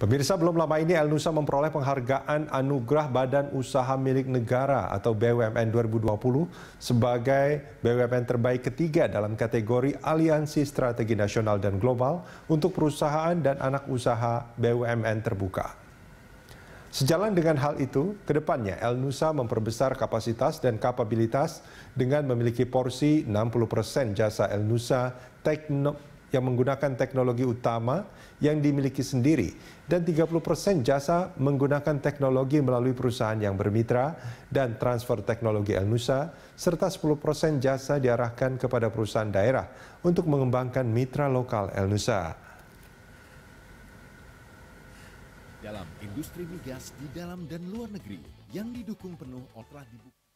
Pemirsa belum lama ini El Nusa memperoleh penghargaan Anugerah Badan Usaha Milik Negara atau BUMN 2020 sebagai BUMN terbaik ketiga dalam kategori Aliansi Strategi Nasional dan Global untuk perusahaan dan anak usaha BUMN terbuka. Sejalan dengan hal itu, kedepannya El Nusa memperbesar kapasitas dan kapabilitas dengan memiliki porsi 60% jasa El Nusa tekno yang menggunakan teknologi utama yang dimiliki sendiri dan 30% jasa menggunakan teknologi melalui perusahaan yang bermitra dan transfer teknologi El Nusa serta 10% jasa diarahkan kepada perusahaan daerah untuk mengembangkan mitra lokal El Nusa. Dalam industri migas di dalam dan luar negeri yang didukung penuh otrah dibuka